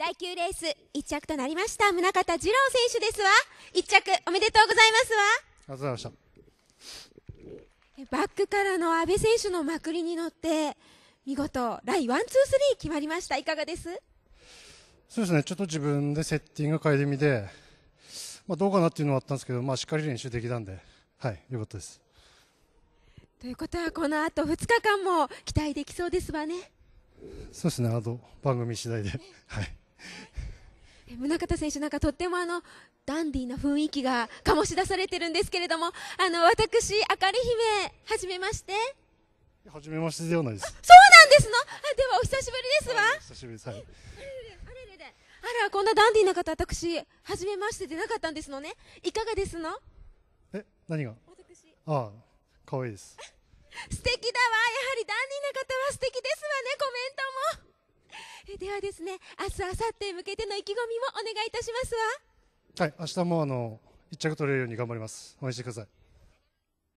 第9レース1着となりました宗像二郎選手ですわ1着おめでとうございますわありがとうございましたバックからの阿部選手のまくりに乗って見事ライワンツースリー決まりましたいかがですそうですねちょっと自分でセッティング変えてみて、まあ、どうかなっていうのはあったんですけど、まあ、しっかり練習できたんではいよかったですということはこのあと2日間も期待できそうですわねそうですねあと番組次第ではい 宗像選手、なんかとってもあのダンディーな雰囲気が醸し出されてるんですけれども、あの私、あかり姫、はじめまして。はじめましてではないです。そうなんですの。あ、ではお久しぶりですわ。久しぶりです。はい。あら、こんなダンディーな方、私、はじめましてでなかったんですのね。いかがですの。え、何が。私。ああ、可愛いです。素敵だわ。やはりはですね、明日、明後日向けての意気込みもお願いいたしますわ。はい、明日もあの一着取れるように頑張ります。応援してください。